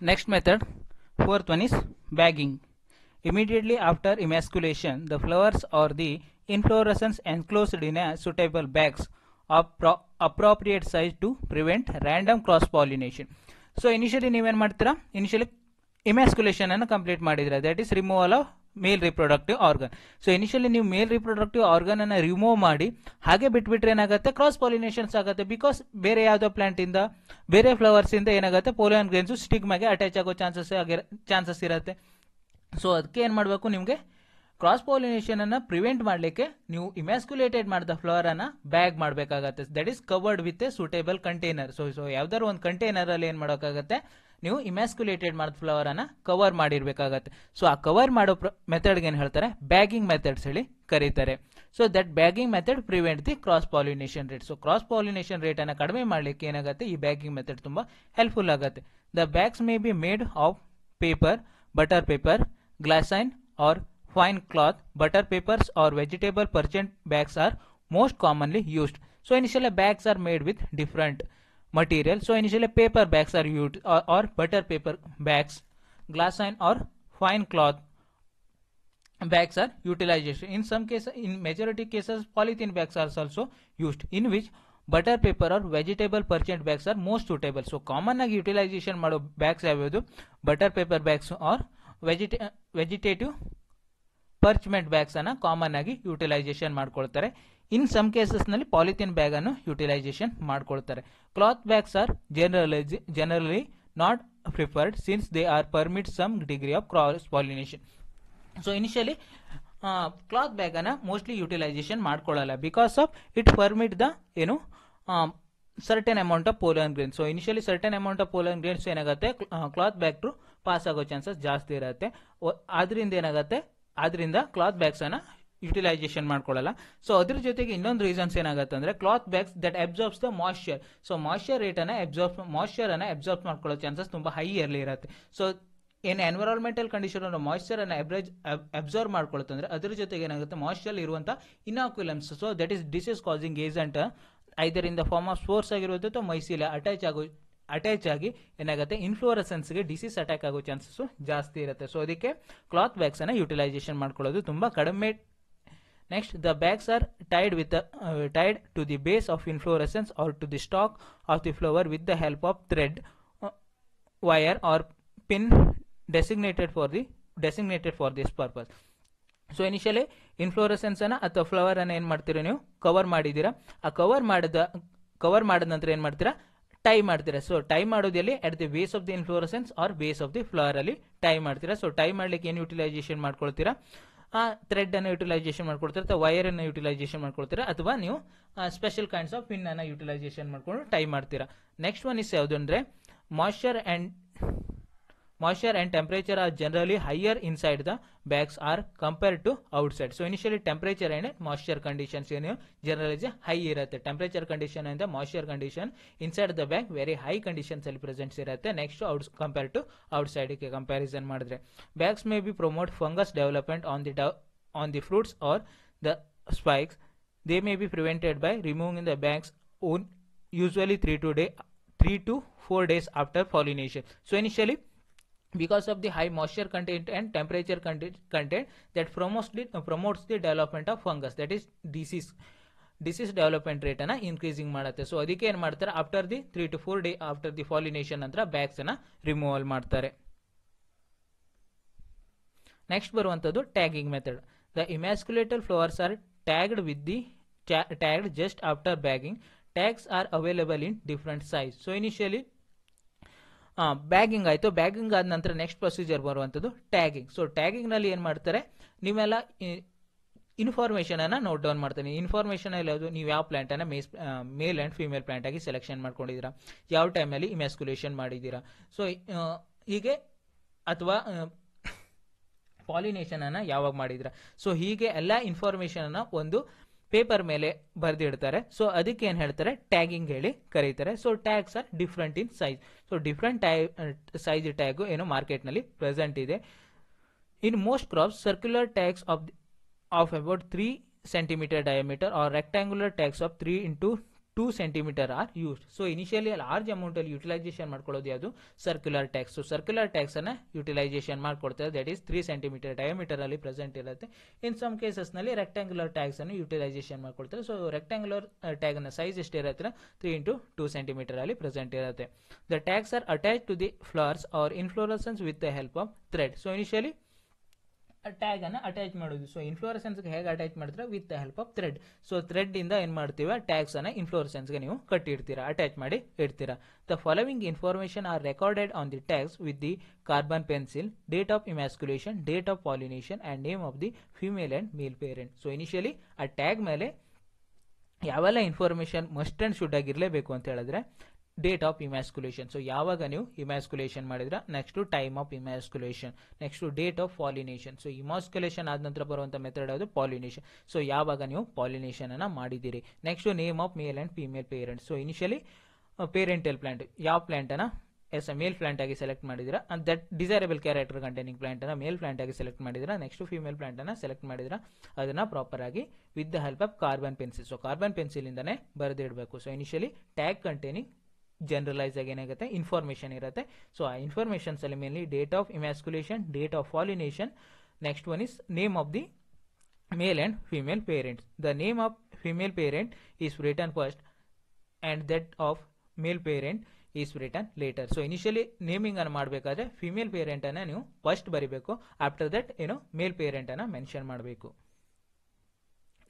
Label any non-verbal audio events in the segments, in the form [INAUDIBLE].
Next method, fourth one is bagging. Immediately after emasculation, the flowers or the inflorescence enclosed in a suitable bags of appropriate size to prevent random cross pollination. So initially, ನೀವೇನು matra, initially emasculation ಅನ್ನು complete ಮಾಡಿದ್ರೆ that is removal male reproductive organ so initially ನೀವು male reproductive organ ಅನ್ನ remove ಮಾಡಿ ಹಾಗೆ ಬಿಟ್ಬಿಟ್ರೆ ಏನಾಗುತ್ತೆ cross ಪಾಲಿನೇಷನ್ಸ್ ಆಗುತ್ತೆ ಬಿಕಾಸ್ ಬೇರೆ ಯಾವುದೋ ಪ್ಲಾಂಟ್ ಇಂದ ಬೇರೆ ಫ್ಲವರ್ಸ್ ಇಂದ ಏನಾಗುತ್ತೆ ಪೋಲಿಯನ್ ಗ್ರೇನ್ಸ್ ಸ್ಟಿಗ್ಮಾಗೆ ಅಟ್ಯಾಚ್ ಆಗೋ ಚಾನ್ಸಸ್ ಆಗಿರೋ ಚಾನ್ಸಸ್ ಇರುತ್ತೆ ಸೊ ಅದಕ್ಕೆ ಏನು ಮಾಡಬೇಕು ನಿಮಗೆ ಕ್ರಾಸ್ ಪಾಲಿನೇಷನ್ ಅನ್ನ ಪ್ರಿವೆಂಟ್ ಮಾಡಲಿಕ್ಕೆ ನೀವು ಇಮ್ಯಾಸ್ಕ್ಯುಲೇಟೆಡ್ ಮಾಡಿದ ಫ್ಲವರ್ ಅನ್ನ ಬ್ಯಾಗ್ ಮಾಡಬೇಕಾಗತ್ತೆ that is covered with a suitable container so so ಯಾವ್ದಾದ್ರು ಒಂದು ಕಂಟೈನರ್ ಅಲ್ಲಿ ಏನ್ ಮಾಡೋಕ್ಕಾಗತ್ತೆ ನೀವು ಇಮ್ಯಾಸ್ಕ್ಯುಲೇಟೆಡ್ ಮಾಡಿದ ಫ್ಲವರನ್ನು ಕವರ್ ಮಾಡಿರಬೇಕಾಗತ್ತೆ ಸೊ ಆ ಕವರ್ ಮಾಡೋ ಮೆಥಡ್ಗೆ ಏನು ಹೇಳ್ತಾರೆ ಬ್ಯಾಗಿಂಗ್ ಮೆಥಡ್ಸ್ ಹೇಳಿ ಕರೀತಾರೆ so that bagging method prevent the cross pollination rate so cross pollination ರೇಟನ್ನು ಕಡಿಮೆ ಮಾಡ್ಲಿಕ್ಕೆ ಏನಾಗುತ್ತೆ ಈ ಬ್ಯಾಗಿಂಗ್ ಮೆಥಡ್ ತುಂಬ ಹೆಲ್ಪ್ಫುಲ್ ಆಗುತ್ತೆ the bags may be made of paper butter paper glassine or fine cloth butter papers or vegetable parchment bags are most commonly used so initial bags are made with different material so initially paper bags are used or butter paper bags glass iron or fine cloth bags are utilized in some case in majority cases polythene bags are also used in which butter paper or vegetable parchment bags are most suitable so common utilization matter bags after butter paper bags or vegetative parchment bags are common utilization matter in some ಕೇಸಸ್ನಲ್ಲಿ polythene bag ಅನ್ನು utilisation ಮಾಡ್ಕೊಳ್ತಾರೆ cloth bags are generalise generally not preferred since they are permit some degree of cross pollination so initially cloth bag ಬ್ಯಾಗನ್ನು mostly utilisation ಮಾಡ್ಕೊಳ್ಳಲ್ಲ because of it permit the ಏನು certain amount of pollen grains so initially certain amount of pollen grains ಏನಾಗುತ್ತೆ cloth bag to pass ಆಗೋ chances ಜಾಸ್ತಿ ಇರುತ್ತೆ ಆದ್ರಿಂದ ಏನಾಗುತ್ತೆ ಆದ್ರಿಂದ ಕ್ಲಾತ್ ಬ್ಯಾಗ್ಸನ್ನು ಯುಟಿಲೈಸೇಷನ್ ಮಾಡ್ಕೊಳ್ಳಲ್ಲ ಸೊ ಅದ್ರ ಜೊತೆಗೆ ಇನ್ನೊಂದು ರೀಸನ್ಸ್ ಏನಾಗುತ್ತೆ ಅಂದರೆ cloth bags that absorbs the moisture so rate ರೇಟನ್ನು ಅಬ್ಸಾರ್ಬ್ ಮಾಯ್ಶ್ಚರನ್ನು ಅಬ್ಸಾರ್ಬ್ ಮಾಡ್ಕೊಳ್ಳೋ ಚಾನ್ಸಸ್ ತುಂಬ ಹೈ ಇಯರ್ಲಿ ಇರುತ್ತೆ ಸೊ ಏನು ಎನ್ವಿರಾನ್ಮೆಂಟಲ್ ಕಂಡೀಷನ್ ಮಾಯ್ಶ್ಚರನ್ನು ಅಬ್ರಜ್ ಅಬ್ಸರ್ವ್ ಮಾಡ್ಕೊಳುತ್ತೆ ಅಂದರೆ ಅದ್ರ ಜೊತೆಗೆ ಏನಾಗುತ್ತೆ ಮಾಯಶ್ಚರ್ ಇರುವಂಥ inoculums so that is disease causing agent ಐದರಿಂದ ಫಾರ್ಮ್ ಆಫ್ ಸ್ಪೋರ್ಸ್ ಆಗಿರೋದು ಅಥವಾ ಮೈಸೀಲ ಅಟ್ಯಾಚ್ ಆಗೋ ಅಟ್ಯಾಚ್ ಆಗಿ ಏನಾಗುತ್ತೆ ಗೆ ಡಿಸೀಸ್ ಅಟ್ಯಾಕ್ ಆಗೋ ಚಾನ್ಸಸ್ಸು ಜಾಸ್ತಿ ಇರುತ್ತೆ ಸೊ ಅದಕ್ಕೆ ಕ್ಲಾತ್ ಬ್ಯಾಗ್ಸನ್ನು ಯುಟಿಲೈಸೇಷನ್ ಮಾಡ್ಕೊಳ್ಳೋದು ತುಂಬ ಕಡಿಮೆ Next, the bags are tied with the uh, tied to the base of inflorescence or to the stalk of the flower with the help of thread, uh, wire or pin designated for the designated for this purpose. So initially ಇನ್ಫ್ಲೋರೆಸೆನ್ಸನ್ನು ಅಥವಾ ಫ್ಲವರನ್ನು ಏನು ಮಾಡ್ತೀರಾ ನೀವು cover ಮಾಡಿದ್ದೀರಾ ಆ cover ಮಾಡಿದ cover ಮಾಡಿದ ನಂತರ ಏನು ಮಾಡ್ತೀರಾ ಟೈ ಮಾಡ್ತೀರಾ ಸೊ ಟೈ ಮಾಡೋದಲ್ಲಿ at the base of the inflorescence or base of the flower ಅಲ್ಲಿ ಟೈ ಮಾಡ್ತೀರಾ ಸೊ ಟೈ ಮಾಡ್ಲಿಕ್ಕೆ ಏನು ಯುಟಿಲೈಸೇಷನ್ ಮಾಡ್ಕೊಳ್ತೀರಾ ಆ ಥ್ರೆಡ್ ಅನ್ನು ಯುಟಿಲೈಸೇಷನ್ ಮಾಡ್ಕೊಡ್ತೀರ ಅಥವಾ ವೈರ್ ಅನ್ನು ಯುಟಿಲೈಸೇಷನ್ ಮಾಡ್ಕೊಳ್ತೀರ ಅಥವಾ ನೀವು ಸ್ಪೆಷಲ್ ಕೈಂಡ್ಸ್ ಆಫ್ ಪಿನ್ ಅನ್ನು ಯುಟಿಲೈಸೇಷನ್ ಮಾಡ್ಕೊಂಡು ಟೈ ಮಾಡ್ತೀರಾ ನೆಕ್ಸ್ಟ್ ಒನ್ ಇಸ್ ಯಾವುದು ಅಂದರೆ moisture and moisture and temperature are generally higher inside the bags are compared to outside so initially temperature and moisture conditions you know generally is high ಇರುತ್ತೆ temperature condition and moisture condition inside the bag very high conditions ಅಲ್ಲಿ presents ಇರುತ್ತೆ next out compare to ಔಟ್ಸೈಡಿಗೆ comparison ಮಾಡಿದ್ರೆ bags may be promote fungus development on the on the fruits or the spikes they may be prevented by removing the bags own usually three to day three to four days after pollination so initially because of the high moisture content and temperature content, content that promotes the, promotes the development of fungus that is disease disease development ರೇಟನ್ನು increasing ಮಾಡುತ್ತೆ so ಅದಕ್ಕೆ ಏನು ಮಾಡ್ತಾರೆ after the three to four day after the pollination ನಂತರ ಬ್ಯಾಗ್ಸನ್ನು removal ಮಾಡ್ತಾರೆ next ಬರುವಂಥದ್ದು tagging method the emasculator flowers are tagged with the tagged just after bagging tags are available in different size so initially bagging ಆಯಿತು bagging ಆದ ನಂತರ next procedure ಬರುವಂಥದ್ದು tagging so ಟ್ಯಾಗಿಂಗ್ನಲ್ಲಿ ಏನು ಮಾಡ್ತಾರೆ ನೀವೆಲ್ಲ ಇನ್ಫಾರ್ಮೇಷನನ್ನು ನೋಟ್ ಡೌನ್ ಮಾಡ್ತೀನಿ ಇನ್ಫಾರ್ಮೇಷನ್ ಎಲ್ಲದು ನೀವು ಯಾವ ಪ್ಲ್ಯಾಂಟನ್ನು ಮೇಸ್ ಮೇಲ್ ಆ್ಯಂಡ್ ಫೀಮೇಲ್ ಆಗಿ ಸೆಲೆಕ್ಷನ್ ಮಾಡ್ಕೊಂಡಿದ್ದೀರಾ ಯಾವ ಟೈಮಲ್ಲಿ ಇಮ್ಯಾಸ್ಕುಲೇಷನ್ ಮಾಡಿದ್ದೀರಾ ಸೊ ಹೀಗೆ ಅಥವಾ ಪಾಲಿನೇಷನನ್ನು [COUGHS] ಯಾವಾಗ ಮಾಡಿದ್ದೀರಾ ಸೊ ಹೀಗೆ ಎಲ್ಲ ಇನ್ಫಾರ್ಮೇಷನನ್ನು ಒಂದು ಪೇಪರ್ ಮೇಲೆ ಬರೆದಿಡ್ತಾರೆ ಸೊ ಅದಕ್ಕೆ ಏನು ಹೇಳ್ತಾರೆ ಟ್ಯಾಗಿಂಗ್ ಹೇಳಿ ಕರೀತಾರೆ so tags are different in size so different tie size tag ಏನು ಮಾರ್ಕೆಟ್ನಲ್ಲಿ ಪ್ರೆಸೆಂಟ್ ಇದೆ in most crops circular tags of of about three centimetre diameter or rectangular tags of three into two centimetre are used so initially large ಅಮೌಂಟಲ್ಲಿ utilisation ಮಾಡ್ಕೊಳ್ಳೋದು ಯಾವುದು circular tags so circular ಟ್ಯಾಕ್ಸನ್ನು utilisation ಮಾಡ್ಕೊಡ್ತಾರೆ that is three centimetre ಡಯೋಮೀಟರಲ್ಲಿ present ಇರುತ್ತೆ in some ಕೇಸಸ್ನಲ್ಲಿ rectangular ಟ್ಯಾಕ್ಸನ್ನು utilisation ಮಾಡ್ಕೊಡ್ತಾರೆ ಸೊ ರೆಕ್ಟ್ಯಾಂಗ್ಯುಲರ್ ಟ್ಯಾಗ್ನ ಸೈಜ್ ಎಷ್ಟಿರುತ್ತೆ ತ್ರೀ ಇಂಟು ಟೂ ಸೆಂಟಿಮೀಟರಲ್ಲಿ ಪ್ರೆಸೆಂಟ್ ಇರುತ್ತೆ the tags are attach to the flowers or inflorescence with the help of thread so initially ಅನ್ನು attach ಮಾಡೋದು ಸೊ ಇನ್ಫ್ಲೋರೆಸೆನ್ಸ್ಗೆ ಹೇಗೆ ಅಟ್ಯಾಚ್ ಮಾಡ್ತೀರಾ with the help of thread so ಇಂದ ಏನು ಮಾಡ್ತೀವಿ ಟ್ಯಾಗ್ಸನ್ನು ಇನ್ಫ್ಲೋರೆಸೆನ್ಸ್ಗೆ ನೀವು ಕಟ್ಟಿಡ್ತೀರಾ ಅಟ್ಯಾಚ್ ಮಾಡಿ ಇಡ್ತೀರಾ the following information are recorded on the tags with the carbon pencil date of emasculation date of pollination and name of the female and male parent so initially ಆ ಟ್ಯಾಗ್ ಮೇಲೆ ಯಾವೆಲ್ಲ ಇನ್ಫಾರ್ಮೇಷನ್ ಮಸ್ಟ್ ಆ್ಯಂಡ್ ಶುಡ್ ಆಗಿರಲೇಬೇಕು ಅಂತ ಹೇಳಿದ್ರೆ date of emasculation so ಯಾವಾಗ ನೀವು emasculation ಮಾಡಿದ್ರ next time of emasculation next date of pollination so emasculation ಆದ ನಂತರ ಬರುವಂಥ ಮೆಥಡ್ ಅದು ಪಾಲಿನೇಷನ್ ಸೊ ಯಾವಾಗ ನೀವು ಪಾಲಿನೇಷನ್ ಅನ್ನ ಮಾಡಿದ್ದೀರಿ next name of male and female parent so initially parental plant ಯಾವ ಪ್ಲಾಂಟ್ ಅನ್ನ ಎಸ್ ಮೇಲ್ ಪ್ಲಾಂಟ್ ಆಗಿ ಸೆಲೆಕ್ಟ್ ಮಾಡಿದ್ರೆ and that desirable character containing plant ಅನ್ನ ಮೇಲ್ ಪ್ಲಾಂಟ್ ಆಗಿ ಸೆಲೆಕ್ಟ್ ಮಾಡಿದ್ರೆ ನೆಕ್ಸ್ಟ್ ಫಿಮೇಲ್ ಪ್ಲಾಂಟ್ ಅನ್ನ ಸೆಲೆಕ್ಟ್ ಮಾಡಿದ್ರೆ ಅದನ್ನ ಪ್ರಾಪರ್ ಆಗಿ with the help of carbon pencil so carbon pencil ಇಂದಾನೆ ಬರೆದಿಡಬೇಕು so initially tag containing generalise ಆಗಿ ಏನಾಗುತ್ತೆ ಇನ್ಫಾರ್ಮೇಷನ್ ಇರುತ್ತೆ ಸೊ ಆ ಅಲ್ಲಿ mainly date of emasculation date of pollination next one is name of the male and female parents the name of female parent is return first and that of male parent is return later so initially ನೇಮಿಂಗನ್ನು ಮಾಡಬೇಕಾದ್ರೆ female ಪೇರೆಂಟನ್ನು ನೀವು first ಬರಿಬೇಕು after that ಏನು male ಪೇರೆಂಟನ್ನು mention ಮಾಡಬೇಕು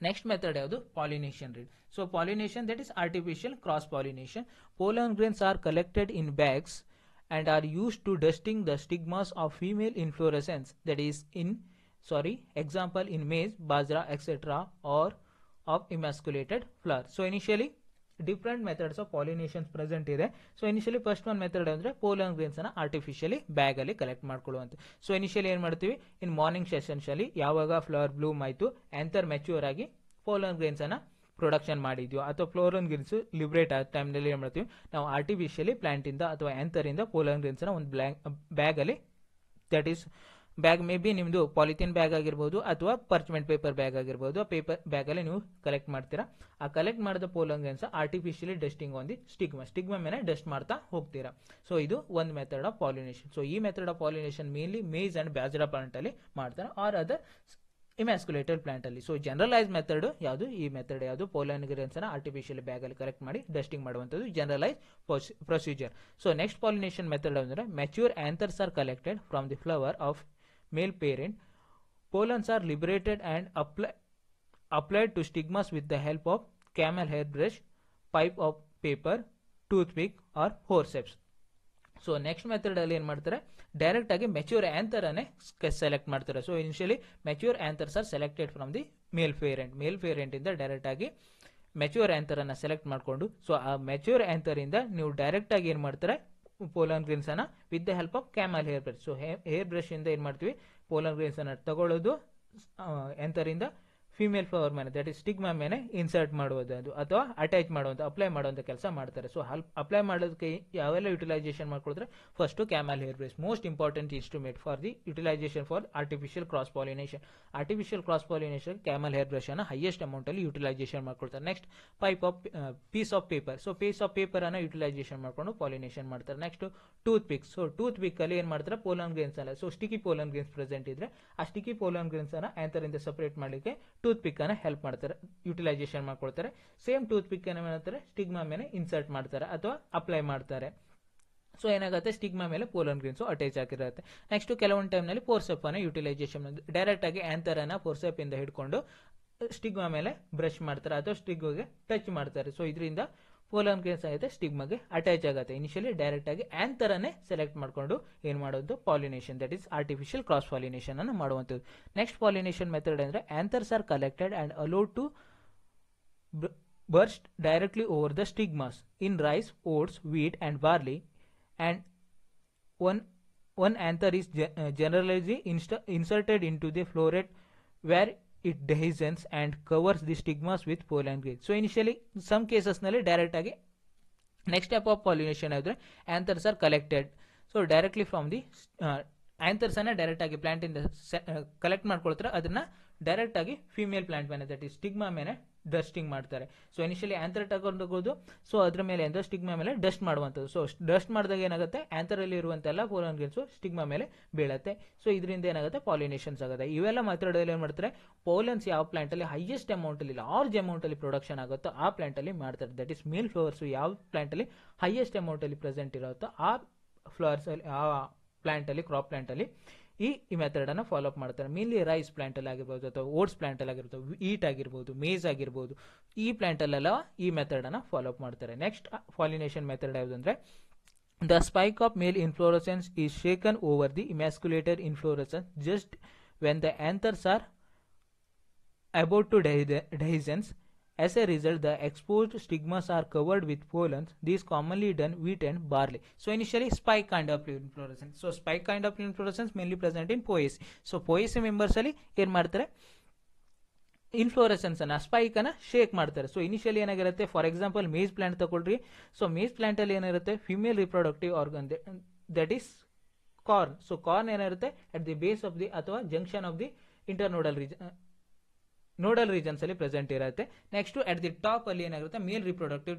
Next method is pollination rate. So pollination that is artificial cross pollination. Pollen grains are collected in bags and are used to dusting the stigmas of female inflorescence that is in sorry example in maize, bajra etc or of emasculated flower. So initially different methods of pollinations present ಇದೆ so initially first one method ಅಂದರೆ pollen ಅನ್ನ artificially bag ಅಲ್ಲಿ collect ಮಾಡ್ಕೊಳ್ಳುವಂಥ so initially ಏನು ಮಾಡ್ತೀವಿ in morning ಅಲ್ಲಿ ಯಾವಾಗ flower bloom ಆಯಿತು ಎಂಥರ್ ಮೆಚ್ಯೂರ್ ಆಗಿ ಪೋಲನ್ ಅನ್ನ ಪ್ರೊಡಕ್ಷನ್ ಮಾಡಿದ್ಯೋ ಅಥವಾ ಫ್ಲೋರನ್ ಗ್ರೀನ್ಸ್ ಲಿಬ್ರೇಟ್ ಆದ ಟೈಮ್ನಲ್ಲಿ ಏನು ಮಾಡ್ತೀವಿ ನಾವು ಆರ್ಟಿಫಿಷಿಯಲಿ ಪ್ಲ್ಯಾಂಟಿಂದ ಅಥವಾ ಎಂಥರಿಂದ ಪೋಲನ್ ಗ್ರೀನ್ಸ್ನ ಒಂದು ಬ್ಲ್ಯಾಂಕ್ ಬ್ಯಾಗಲ್ಲಿ that is bag may be ನಿಮ್ದು ಪಾಲಿಥಿನ್ ಬ್ಯಾಗ್ ಆಗಿರ್ಬೋದು ಅಥವಾ ಪರ್ಚ್ಮೆಂಟ್ ಪೇಪರ್ ಬ್ಯಾಗ್ ಆಗಿರ್ಬೋದು ಆ ಪೇಪರ್ ಬ್ಯಾಗಲ್ಲಿ ನೀವು ಕಲೆಕ್ಟ್ ಮಾಡ್ತೀರಾ ಆ ಕಲೆಕ್ಟ್ ಮಾಡಿದ ಪೋಲಂಗನ್ಸ್ ಆರ್ಟಿಫಿಷಿಯಲಿ ಡಸ್ಟಿಂಗ್ ಒಂದು ಸ್ಟಿಗ್ಮಾ ಸ್ಟಿಗ್ಮಾ ಮೇಲೆ ಡಸ್ಟ್ ಮಾಡ್ತಾ ಹೋಗ್ತೀರಾ ಸೊ ಇದು ಒಂದು ಮೆಥಡ್ ಆಫ್ ಪಾಲಿನೇಷನ್ ಸೊ ಈ method of pollination mainly maize and plant ಪ್ಲಾಂಟಲ್ಲಿ ಮಾಡ್ತಾರೆ ಆರ್ ಅದರ್ ಇಮ್ಯಾಸ್ಕುಲೇಟೆಡ್ ಪ್ಲಾಂಟಲ್ಲಿ ಸೊ ಜನರಲೈಸ್ ಮೆಥಡ್ ಯಾವುದು ಈ ಮೆಥಡ್ ಯಾವುದು ಪೋಲನ್ಗಿರೆನ್ಸನ್ನು ಆರ್ಟಿಫಿಷಿಯಲ್ ಬ್ಯಾಗಲ್ಲಿ ಕಲೆಕ್ಟ್ ಮಾಡಿ ಡಸ್ಟಿಂಗ್ ಮಾಡುವಂಥದ್ದು generalise procedure so next pollination method ಅಂದರೆ mature anthers are collected from the flower of male parent, pollens are liberated and apply, applied to stigmas with the help of camel hair brush, pipe of paper, toothpick or forceps so next ಮೆಥಡಲ್ಲಿ ಏನು ಮಾಡ್ತಾರೆ ಡೈರೆಕ್ಟಾಗಿ mature ಆ್ಯಂಥರನ್ನೇ select ಮಾಡ್ತಾರೆ so initially mature anthers are selected from the male parent male ಫೇರೆಂಟಿಂದ ಡೈರೆಕ್ಟಾಗಿ mature ಆ್ಯಂಥರನ್ನು select ಮಾಡಿಕೊಂಡು ಸೊ ಆ ಮೆಚ್ಯೂರ್ ಆ್ಯಂಥರಿಂದ ನೀವು ಡೈರೆಕ್ಟಾಗಿ ಏನು ಮಾಡ್ತಾರೆ ಪೋಲನ್ ಗ್ರೀನ್ಸ್ ಅನ್ನ with the help of camel hair brush so hair brush ಇಂದ ಏನ್ ಮಾಡ್ತೀವಿ ಪೋಲನ್ ಗ್ರೀನ್ಸ್ ಅನ್ನ ತಗೊಳ್ಳೋದು ಎಂತರಿಂದ ಫಿಮೇಲ್ ಫ್ಲವರ್ ಮೇಲೆ ದಟ್ ಇಸ್ ಸ್ಟಿಗ್ಮಾ ಮೇಲೆ ಇನ್ಸರ್ಟ್ ಮಾಡುವುದು ಅಥವಾ ಅಟ್ಯಾಚ್ ಮಾಡುವಂಥ ಅಪ್ಲೈ ಮಾಡುವಂಥ ಕೆಲಸ ಮಾಡ್ತಾರೆ ಸೊ ಹಲ್ ಅಪ್ಲೈ ಮಾಡೋದಕ್ಕೆ ಯಾವೆಲ್ಲ ಯುಟಿಲೈಸೇಷನ್ ಮಾಡ್ಕೊಳ್ತಾರೆ first camel hair brush most important instrument for the utilisation for artificial cross pollination artificial cross pollination camel hair ಬ್ರಷನ್ನು ಹೈಯೆಸ್ಟ್ ಅಮೌಂಟಲ್ಲಿ ಯುಟಿಲೈಸೇಷನ್ ಮಾಡ್ಕೊಳ್ತಾರೆ next pipe of piece of paper so piece of ಅನ್ನು utilisation ಮಾಡಿಕೊಂಡು pollination ಮಾಡ್ತಾರೆ next toothpick so tooth ಅಲ್ಲಿ ಏನು ಮಾಡ್ತಾರೆ pollen grains ಅಲ್ಲ so sticky pollen grains present ಇದ್ರೆ ಆ ಸ್ಟಿಕಿ ಪೋಲನ್ ಅನ್ನು ಆ್ಯಂತರಿಂದ ಸಪ್ರೇಟ್ ಮಾಡಲಿಕ್ಕೆ ಟೂತ್ ಪಿಕ್ ಅನ್ನ ಹೆಲ್ಪ್ ಮಾಡ್ತಾರೆ ಯುಟಿಲೈಸೇಷನ್ ಮಾಡ್ಕೊಳ್ತಾರೆ ಸೇಮ್ ಟೂತ್ ಪಿಕ್ ಅನ್ನ ಸ್ಟಿಗ್ಮಾ ಮೇಲೆ ಇನ್ಸರ್ಟ್ ಮಾಡ್ತಾರೆ ಅಥವಾ ಅಪ್ಲೈ ಮಾಡ್ತಾರೆ ಸೊ ಏನಾಗುತ್ತೆ ಸ್ಟಿಗ್ಮಾ ಮೇಲೆ ಪೋಲನ್ ಗ್ರೀನ್ಸು ಅಟ್ಯಾಚ್ ಆಗಿರುತ್ತೆ ನೆಕ್ಸ್ಟ್ ಕೆಲವೊಂದು ಟೈಮ್ನಲ್ಲಿ ಪೋರ್ಸೆಪ್ ಅನ್ನ ಯುಟಿಲೈಸೇಷನ್ ಡೈರೆಕ್ಟ್ ಆಗಿ ಆಂಥರ್ ಅನ್ನ ಇಂದ ಹಿಡ್ಕೊಂಡು ಸ್ಟಿಗ್ಮಾ ಮೇಲೆ ಬ್ರಷ್ ಮಾಡ್ತಾರೆ ಅಥವಾ ಸ್ಟಿಗ್ಗೆ ಟಚ್ ಮಾಡ್ತಾರೆ ಸೊ ಇದರಿಂದ ಪೋಲನ್ ಏನ್ ಆಗಿದೆ ಸ್ಟಿಗ್ಮಾಗೆ ಅಟ್ಯಾಚ್ ಆಗುತ್ತೆ ಇನಿಷಿಯಲಿ ಡೈರೆಕ್ಟ್ ಆಗಿ ಆಂಥರನ್ನೇ ಸೆಲೆಕ್ಟ್ ಮಾಡಿಕೊಂಡು ಏನು ಮಾಡೋದು pollination that is artificial cross pollination ಅನ್ನು ಮಾಡುವಂಥದ್ದು ನೆಕ್ಸ್ಟ್ ಪಾಲಿನೇಷನ್ ಮೆಥಡ್ ಅಂದರೆ anthers are collected and allow to burst directly over the stigmas in rice oats wheat and barley and one one anther is generally ಇನ್ಸ್ಟ inserted in to the floret where it dehisces and covers the stigmas with pollen grains so initially some ಕೇಸಸ್ನಲ್ಲಿ direct ಆಗಿ next type of pollination ಆದರೆ anthers are collected so directly from the ಆ್ಯಂಥರ್ಸನ್ನು direct ಆಗಿ ಪ್ಲಾಂಟಿಂದ collect ಮಾಡ್ಕೊಳ್ತಾರೆ ಅದನ್ನು direct ಆಗಿ female plant ಮೇಲೆ ದಟ್ ಸ್ಟಿಗ್ಮಾ ಮೇಲೆ ಡಸ್ಟಿಂಗ್ ಮಾಡ್ತಾರೆ ಸೊ ಇನಿಷಿಯಲಿ ಆಂಥರ್ ತಗೊಂಡೋಗೋದು ಸೊ ಅದ್ರ ಮೇಲೆ ಅಂದರೆ ಸ್ಟಿಗ್ಮಾ ಮೇಲೆ ಡಸ್ಟ್ ಮಾಡುವಂಥದ್ದು ಸೊ ಡಸ್ಟ್ ಮಾಡಿದಾಗ ಏನಾಗುತ್ತೆ ಆ್ಯಂಥರಲ್ಲಿ ಇರುವಂಥ ಎಲ್ಲ ಪೋಲನ್ಗೆನ್ಸು ಸ್ಟಿಗ್ಮಾ ಮೇಲೆ ಬೀಳುತ್ತೆ ಸೊ ಇದರಿಂದ ಏನಾಗುತ್ತೆ ಪಾಲಿನೇಷನ್ಸ್ ಆಗುತ್ತೆ ಇವೆಲ್ಲ ಮಾತ್ರದಲ್ಲಿ ಏನು ಮಾಡ್ತಾರೆ ಪೋಲನ್ಸ್ ಯಾವ ಅಲ್ಲಿ ಹೈಯೆಸ್ಟ್ ಅಮೌಂಟಲ್ಲಿ ಲಾರ್ಜ್ ಅಲ್ಲಿ ಪ್ರೊಡಕ್ಷನ್ ಆಗುತ್ತೋ ಆ ಅಲ್ಲಿ ಮಾಡ್ತಾರೆ ದಟ್ ಈಸ್ ಮೇಲ್ ಫ್ಲವರ್ಸು ಯಾವ ಅಲ್ಲಿ ಹೈಯೆಸ್ಟ್ ಅಲ್ಲಿ ಪ್ರೆಸೆಂಟ್ ಇರುತ್ತೋ ಆ ಫ್ಲವರ್ಸಲ್ಲಿ ಆ ಅಲ್ಲಿ ಕ್ರಾಪ್ ಅಲ್ಲಿ ಈ ಈ ಮೆಥಡನ್ನು ಫಾಲೋ ಅಪ್ ಮಾಡ್ತಾರೆ ಮೇನ್ಲಿ ರೈಸ್ ಅಲ್ಲಿ ಆಗಿರ್ಬೋದು ಅಥವಾ ಓಟ್ಸ್ ಅಲ್ಲಿ ಆಗಿರ್ಬೋದು ಈಟ್ ಆಗಿರ್ಬೋದು ಮೇಜ್ ಆಗಿರ್ಬೋದು ಈ ಪ್ಲಾಂಟ್ ಅಲ್ಲೆಲ್ಲ ಈ ಮೆಥಡನ್ನು ಫಾಲೋ ಅಪ್ ಮಾಡ್ತಾರೆ ನೆಕ್ಸ್ಟ್ ಫಾಲಿನೇಷನ್ ಮೆಥಡ್ ಯಾವುದಂದ್ರೆ the spike of male inflorescence is shaken over the emasculator inflorescence just when the anthers are about to dehisce As a result, the exposed stigmas are covered with pollens. This commonly done wheat and barley. So initially spike kind of inflorescence. So spike kind of inflorescence mainly present in poaceae. So poaceae members ಅಲ್ಲಿ ಏನು ಮಾಡ್ತಾರೆ inflorescence ಅನ್ನ spike ಅನ್ನ shake ಮಾಡ್ತಾರೆ so initially ಏನಾಗಿರುತ್ತೆ for example maize plant ತಗೊಳ್ರಿ so maize plant ಅಲ್ಲಿ ಏನಿರುತ್ತೆ female reproductive organ that is corn so corn ಏನಿರುತ್ತೆ at the base of the ಅಥವಾ junction of the internodal region nodal regions ಅಲ್ಲಿ present ಇರುತ್ತೆ next at the top ಅಲ್ಲಿ ಏನಾಗುತ್ತೆ ಮೇಲ್ reproductive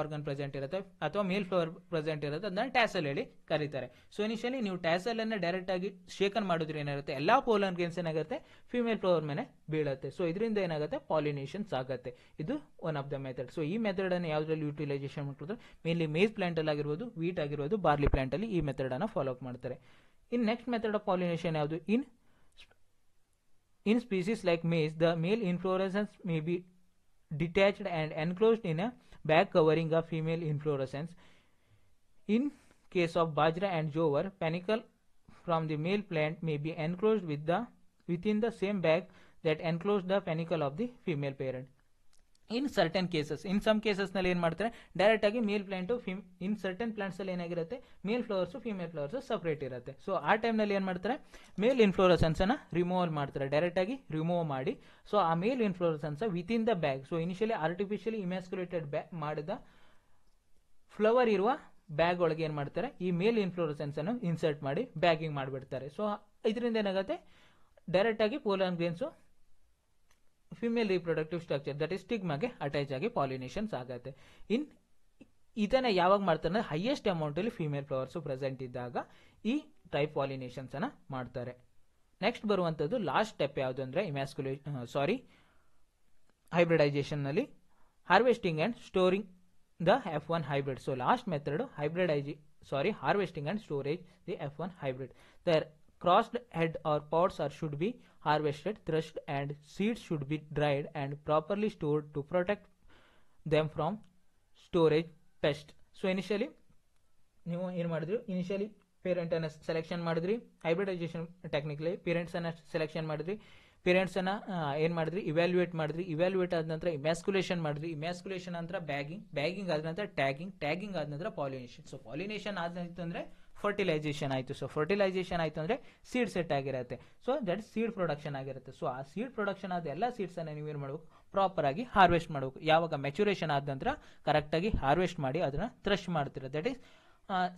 organ present ಇರುತ್ತೆ ಅಥವಾ ಮೇಲ್ ಫ್ಲವರ್ ಪ್ರೆಸೆಂಟ್ ಇರುತ್ತೆ ಅದನ್ನ ಟ್ಯಾಸಲ್ ಹೇಳಿ ಕರೀತಾರೆ ಸೊ ಇನಿಷಿಯಲಿ ನೀವು ಟ್ಯಾಸಲ್ ಅನ್ನ ಡೈರೆಕ್ಟ್ ಆಗಿ ಶೇಕನ್ ಮಾಡಿದ್ರೆ ಏನಾಗುತ್ತೆ ಎಲ್ಲಾ ಪೋಲನ್ ಗೇನ್ಸ್ ಏನಾಗುತ್ತೆ ಫಿಮೇಲ್ ಫ್ಲವರ್ ಮೇಲೆ ಬೀಳುತ್ತೆ ಸೊ ಇದರಿಂದ ಏನಾಗುತ್ತೆ ಪಾಲಿನೇಷನ್ಸ್ ಆಗುತ್ತೆ ಇದು one of the method so ಈ ಮೆಥಡ್ ಅನ್ನು ಯಾವ್ದ್ರಲ್ಲಿ ಯೂಟಿಲೈಸೇಷನ್ ಮಾಡಿದ್ರೆ ಮೇನ್ಲಿ ಮೇಜ್ ಪ್ಲಾಂಟ್ ಅಲ್ಲಿ ಆಗಿರ್ಬೋದು ವೀಟ್ ಆಗಿರ್ಬೋದು ಬಾರ್ಲಿ ಪ್ಲಾಂಟ್ ಅಲ್ಲಿ ಈ ಮೆಥಡ್ ಅನ್ನ ಫಾಲೋ ಅಪ್ ಮಾಡ್ತಾರೆ in next method of pollination ಯಾವುದು in In species like maize, the male inflorescence may be detached and enclosed in a bag covering a female inflorescence. In case of bajra and jowar, panicle from the male plant may be enclosed with the, within the same bag that enclosed the panicle of the female parent. In certain cases in some ಕೇಸಸ್ನಲ್ಲಿ ಏನು ಮಾಡ್ತಾರೆ ಆಗಿ ಮೇಲ್ plant ಫಿಮ್ ಇನ್ certain ಪ್ಲಾಂಟ್ಸಲ್ಲಿ ಏನಾಗಿರುತ್ತೆ male flowers female flowers separate ಇರುತ್ತೆ so ಆ ಟೈಮ್ನಲ್ಲಿ ಏನು ಮಾಡ್ತಾರೆ ಮೇಲ್ ಇನ್ಫ್ಲೋರೆಸನ್ಸನ್ನು ರಿಮೂವಲ್ ಮಾಡ್ತಾರೆ ಡೈರೆಕ್ಟ್ ಆಗಿ ರಿಮೂವ್ ಮಾಡಿ ಸೊ ಆ male with in the bag so initially artificially emasculated bag ಮಾಡಿದ ಫ್ಲವರ್ ಇರುವ ಬ್ಯಾಗ್ ಒಳಗೆ ಏನು ಮಾಡ್ತಾರೆ ಈ ಮೇಲ್ ಅನ್ನು ಇನ್ಸರ್ಟ್ ಮಾಡಿ ಬ್ಯಾಗಿಂಗ್ ಮಾಡಿಬಿಡ್ತಾರೆ ಸೊ ಇದರಿಂದ ಏನಾಗುತ್ತೆ ಡೈರೆಕ್ಟಾಗಿ pollen grains female reproductive structure that is ಸ್ಟಿಗ್ಮಾಗೆ ಅಟ್ಯಾಚ್ ಆಗಿ ಪಾಲಿನೇಷನ್ಸ್ ಆಗುತ್ತೆ ಇನ್ ಇದನ್ನ ಯಾವಾಗ ಮಾಡ್ತಾರೆ ಹೈಯೆಸ್ಟ್ ಅಮೌಂಟ್ ಅಲ್ಲಿ ಫಿಮೇಲ್ ಫ್ಲವರ್ಸ್ ಪ್ರೆಸೆಂಟ್ ಇದ್ದಾಗ ಈ ಟೈಪ್ ಪಾಲಿನೇಷನ್ಸ್ ಅನ್ನ ಮಾಡ್ತಾರೆ ನೆಕ್ಸ್ಟ್ ಬರುವಂತದ್ದು ಲಾಸ್ಟ್ ಸ್ಟೆಪ್ ಯಾವುದು ಅಂದ್ರೆ ಇಮ್ಯಾಸ್ಕುಲೇ ಸಾರಿ ಹೈಬ್ರಿಡೈಸೇಷನ್ ನಲ್ಲಿ harvesting and storing the F one hybrid so last method hybridise sorry harvesting and storage the F one hybrid the Crossed head or pods are should be harvested, threshed and seeds should be dried and properly stored to protect them from storage pest. So initially ನೀವು ಏನು ಮಾಡಿದ್ರಿ initially ಪೇರೆಂಟನ್ನು selection ಮಾಡಿದ್ರಿ hybridisation technically ಪೇರೆಂಟ್ಸನ್ನು selection ಮಾಡಿದ್ರಿ ಪೇರೆಂಟ್ಸನ್ನು ಏನು ಮಾಡಿದ್ರಿ evaluate ಮಾಡಿದ್ರಿ evaluate ಆದ ನಂತರ ಇಮ್ಯಾಸ್ಕುಲೇಷನ್ ಮಾಡಿದ್ರಿ ಇಮ್ಯಾಸ್ಕುಲೇಷನ್ ನಂತರ ಬ್ಯಾಗಿಂಗ್ ಬ್ಯಾಗಿಂಗ್ ಆದ ನಂತರ ಟ್ಯಾಗಿಂಗ್ ಟ್ಯಾಗಿಂಗ್ ಆದ ನಂತರ ಪಾಲಿನೇಷನ್ ಸೊ ಪಾಲಿನೇಷನ್ ಆದ ಅಂತಂದರೆ ಫರ್ಟಿಲೈಸೇಷನ್ ಆಯಿತು ಸೊ ಫರ್ಟಿಲೈಸೇಷನ್ ಆಯಿತು ಅಂದರೆ ಸೀಡ್ ಸೆಟ್ ಆಗಿರುತ್ತೆ ಸೊ ದಟ್ ಸೀಡ್ ಪ್ರೊಡಕ್ಷನ್ ಆಗಿರುತ್ತೆ ಸೊ ಆ ಸೀಡ್ ಪ್ರೊಡಕ್ಷನ್ ಆದ ಎಲ್ಲ ಸೀಡ್ಸನ್ನು ನೀವು ಏನು ಮಾಡಬೇಕು ಪ್ರಾಪರಾಗಿ ಹಾರ್ವೆಸ್ಟ್ ಮಾಡಬೇಕು ಯಾವಾಗ ಮೆಚುರೇಷನ್ ಆದ ನಂತರ ಕರೆಕ್ಟಾಗಿ ಹಾರ್ವೆಸ್ಟ್ ಮಾಡಿ ಅದನ್ನು ಥ್ರಶ್ ಮಾಡ್ತೀರ that is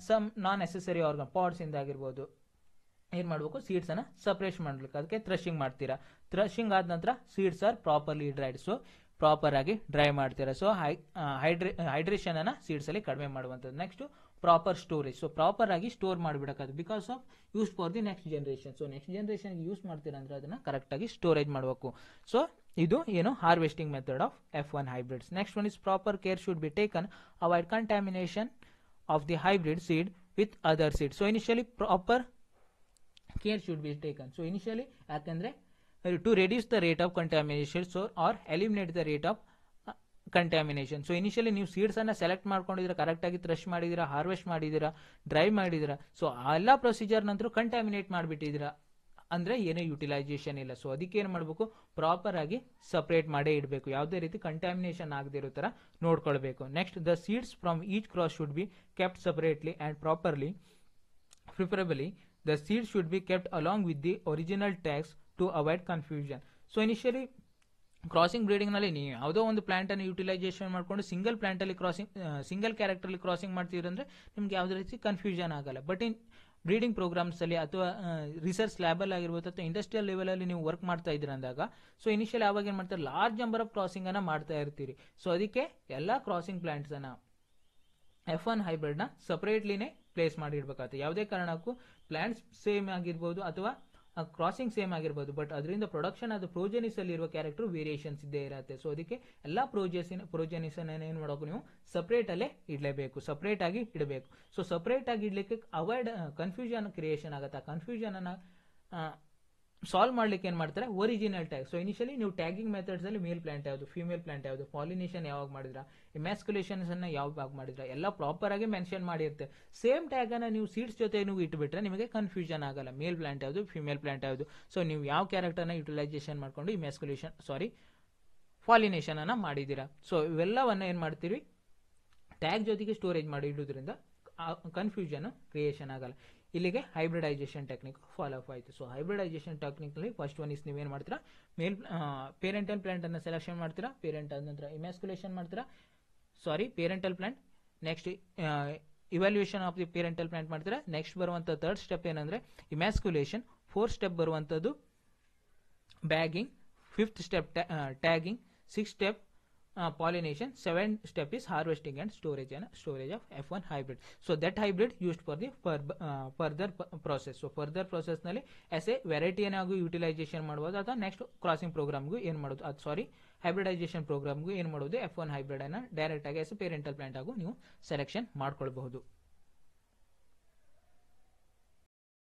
some non necessary organ ಪಾಟ್ಸಿಂದ ಆಗಿರ್ಬೋದು ಏನು ಮಾಡಬೇಕು ಸೀಡ್ಸನ್ನು ಸಪ್ರೇಷ್ ಮಾಡಬೇಕು ಅದಕ್ಕೆ ಥ್ರಶಿಂಗ್ ಮಾಡ್ತೀರಾ ಥ್ರಶಿಂಗ್ ಆದ ನಂತರ seeds are properly dried so proper ಆಗಿ ಡ್ರೈ ಮಾಡ್ತೀರಾ ಸೊ ಹೈ ಹೈಡ್ರೇ ಹೈಡ್ರೇಷನನ್ನು ಸೀಡ್ಸಲ್ಲಿ ಕಡಿಮೆ ಮಾಡುವಂಥದ್ದು next proper storage so proper ಆಗಿ ಸ್ಟೋರ್ ಮಾಡಿಬಿಡೋಕ್ಕಾಗದು because of use for the next generation so next ಜನ್ರೇಷನ್ಗೆ ಯೂಸ್ ಅಂದ್ರೆ ಅದನ್ನ ಅದನ್ನು ಕರೆಕ್ಟಾಗಿ ಸ್ಟೋರೇಜ್ ಮಾಡಬೇಕು ಸೊ ಇದು ಏನು harvesting method of F one hybrids next one is proper care should be taken avoid contamination of the hybrid seed with other seed so initially proper care should be taken so initially ಯಾಕಂದರೆ to reduce the rate of contamination so or eliminate the rate of contamination so initially ನೀವು ಸೀಡ್ಸನ್ನು select ಮಾಡ್ಕೊಂಡಿದ್ರೆ ಕರೆಕ್ಟಾಗಿ thresh ಮಾಡಿದ್ದೀರಾ harvest ಮಾಡಿದ್ದೀರಾ drive ಮಾಡಿದ್ದೀರಾ so ಎಲ್ಲ procedure contaminate ಮಾಡಿಬಿಟ್ಟಿದ್ದೀರಾ ಅಂದರೆ ಏನೇ ಯುಟಿಲೈಸೇಷನ್ ಇಲ್ಲ ಸೊ ಅದಕ್ಕೆ ಏನು ಮಾಡಬೇಕು ಪ್ರಾಪರ್ ಆಗಿ ಸಪ್ರೇಟ್ ಮಾಡೇ ಇಡಬೇಕು ಯಾವುದೇ ರೀತಿ ಕಂಟ್ಯಾಮಿನೇಷನ್ ಆಗದಿರೋ ಥರ ನೋಡ್ಕೊಳ್ಬೇಕು next the seeds from each cross should be kept separately and properly preferably the seeds should be kept along with the original tags to avoid confusion so initially crossing ಬ್ರೀಡಿಂಗ್ನಲ್ಲಿ ನೀವು ಯಾವುದೋ ಒಂದು ಪ್ಲಾಂಟನ್ನು ಯುಟಿಲೈಸೇಷನ್ ಮಾಡಿಕೊಂಡು single ಪ್ಲಾಂಟಲ್ಲಿ crossing single ಕ್ಯಾರೆಕ್ಟರಲ್ಲಿ crossing ಮಾಡ್ತೀರಂದ್ರೆ ನಿಮ್ಗೆ ಯಾವುದೇ ರೀತಿ ಕನ್ಫ್ಯೂಷನ್ ಆಗಲ್ಲ ಬಟ್ ಇನ್ ಬ್ರೀಡಿಂಗ್ ಪ್ರೋಗ್ರಾಮ್ಸಲ್ಲಿ ಅಥವಾ ರಿಸರ್ಚ್ ಲ್ಯಾಬಲ್ ಆಗಿರ್ಬೋದು ಅಥವಾ ಇಂಡಸ್ಟ್ರಿಯಲ್ ಲೆವೆಲಲ್ಲಿ ನೀವು ವರ್ಕ್ ಮಾಡ್ತಾ ಇದ್ದೀರ ಅಂದಾಗ ಸೊ ಇನಿಷಿಯಲ್ ಯಾವಾಗ ಏನು ಮಾಡ್ತಾರೆ ಲಾರ್ಜ್ ನಂಬರ್ ಆಫ್ ಕ್ರಾಸಿಂಗನ್ನು ಮಾಡ್ತಾ ಇರ್ತೀರಿ ಸೊ ಅದಕ್ಕೆ ಎಲ್ಲ ಕ್ರಾಸಿಂಗ್ ಪ್ಲಾಂಟ್ಸನ್ನು ಎಫ್ ಒನ್ ಹೈಬ್ರಿಡ್ನ ಸಪ್ರೇಟ್ಲಿನೇ ಪ್ಲೇಸ್ ಮಾಡಿರ್ಬೇಕಾಗುತ್ತೆ ಯಾವುದೇ ಕಾರಣಕ್ಕೂ ಪ್ಲಾಂಟ್ಸ್ ಸೇಮ್ ಆಗಿರ್ಬೋದು ಅಥವಾ ಕ್ರಾಸಿಂಗ್ ಸೇಮ್ ಆಗಿರ್ಬೋದು ಬಟ್ ಅದರಿಂದ ಪ್ರೊಡಕ್ಷನ್ ಅದು ಪ್ರೋಜೆನಿಸ್ ಅಲ್ಲಿ ಇರುವ ಕ್ಯಾರೆಕ್ಟರ್ ವೇರಿಯೇಷನ್ಸ್ ಇದ್ದೇ ಇರುತ್ತೆ ಸೊ ಅದಕ್ಕೆ ಎಲ್ಲ ಪ್ರೋಜೆಸಿನ ಪ್ರೋಜೆನಿಸ್ ಏನು ಮಾಡೋಕು ನೀವು ಸಪ್ರೇಟ್ ಅಲ್ಲೇ ಇಡಲೇಬೇಕು ಸಪ್ರೇಟ್ ಆಗಿ ಇಡಬೇಕು ಸೊ ಸಪ್ರೇಟ್ ಆಗಿ ಇಡಲಿಕ್ಕೆ ಅವಾಯ್ಡ್ ಕನ್ಫ್ಯೂಷನ್ ಕ್ರಿಯೇಷನ್ ಆಗುತ್ತೆ ಆ ಕನ್ಫ್ಯೂಷನ್ ಅನ್ನ ಸಾಲ್ವ್ ಮಾಡ್ಲಿಕ್ಕೆ ಏನು ಮಾಡ್ತಾರೆ ಒರಿಜಿನಲ್ ಟ್ಯಾಗ್ ಸೊ ಇನಿಷಿಯಲಿ ನೀವು ಟ್ಯಾಗಿಂಗ್ ಮೆಥಡ್ಸ್ ಅಲ್ಲಿ ಮೇಲ್ ಪ್ಲಾಂಟ್ ಯಾವುದು ಫೀಮೇಲ್ ಪ್ಲಾಂಟ್ ಯಾವುದು ಪಾಲಿನೇಷನ್ ಯಾವಾಗ ಮಾಡಿದ್ರ ಅನ್ನ ಯಾವಾಗ ಮಾಡಿದ್ರ ಎಲ್ಲ ಪ್ರಾಪರ್ ಆಗಿ ಮೆನ್ಷನ್ ಮಾಡಿರುತ್ತೆ ಸೇಮ್ ಟ್ಯಾಗ್ ಅನ್ನ ನೀವು ಸೀಡ್ಸ್ ಜೊತೆ ನೀವು ಇಟ್ಬಿಟ್ರೆ ನಿಮಗೆ ಕನ್ಫ್ಯೂಷನ್ ಆಗಲ್ಲ ಮೇಲ್ ಪ್ಲಾಂಟ್ ಯಾವುದು ಫೀಮೇಲ್ ಪ್ಲಾಂಟ್ ಯಾವುದು ಸೊ ನೀವು ಯಾವ ಕ್ಯಾರೆಕ್ಟರ್ನ ಯುಟಿಲೈಸೇಷನ್ ಮಾಡ್ಕೊಂಡು ಈ ಮ್ಯಾಸ್ಕುಲೇಷನ್ ಸಾರಿ ಫಾಲಿನೇಷನ್ ಅನ್ನ ಮಾಡಿದ್ದೀರಾ ಸೊ ಇವೆಲ್ಲವನ್ನ ಏನು ಮಾಡ್ತೀರಿ ಟ್ಯಾಗ್ ಜೊತೆಗೆ ಸ್ಟೋರೇಜ್ ಮಾಡಿ ಇಡೋದ್ರಿಂದ ಕನ್ಫ್ಯೂಷನ್ ಕ್ರಿಯೇಷನ್ ಆಗಲ್ಲ ಇಲ್ಲಿಗೆ ಹೈಬ್ರಿಡೈಸೇಷನ್ ಟೆಕ್ನಿಕ್ ಫಾಲೋ ಅಪ್ ಆಯಿತು ಸೊ ಹೈಬ್ರಿಡೈಸೇಷನ್ ಟೆಕ್ನಿಕ್ನಲ್ಲಿ ಫಸ್ಟ್ ಒನ್ ಇಸ್ ಏನು ಮಾಡ್ತೀರಾ ಮೇಲ್ ಪೇರೆಂಟಲ್ ಪ್ಲಾಂಟನ್ನು ಸೆಲೆಕ್ಷನ್ ಮಾಡ್ತೀರಾ ಪೇರೆಂಟ್ ನಂತರ ಇಮ್ಯಾಸ್ಕುಲೇಷನ್ ಮಾಡ್ತೀರಾ sorry parental plant next evaluation of the parental plant ಮಾಡ್ತೀರಾ ನೆಕ್ಸ್ಟ್ ಬರುವಂಥ ಥರ್ಡ್ ಸ್ಟೆಪ್ ಏನಂದರೆ ಇಮ್ಯಾಸ್ಕುಲೇಷನ್ ಫೋರ್ತ್ ಸ್ಟೆಪ್ ಬರುವಂಥದ್ದು bagging fifth step tagging six step pollination seven step is harvesting and storage storage of F one hybrid so that hybrid use for the further process so further ನಲ್ಲಿ as a variety ಏನಾಗೂ utilisation ಮಾಡಬಹುದು ಅಥವಾ next crossing ಪ್ರೋಗ್ರಾಮ್ಗೂ ಏನ್ ಮಾಡೋದು ಅದು ಸಾರಿ hybridisation ಪ್ರೋಗ್ರಾಮ್ಗೂ ಏನ್ ಮಾಡೋದು ಎಫ್ ಒನ್ ಹೈಬ್ರಿಡ್ ಅನ್ನು ಡೈರೆಕ್ಟ್ ಆಗಿ ಎಸ್ ಎ ಪೇರೆಂಟಲ್ ಪ್ಲಾಂಟ್ ಆಗಿ ನೀವು ಸೆಲೆಕ್ಷನ್ ಮಾಡ್ಕೊಳ್ಬಹುದು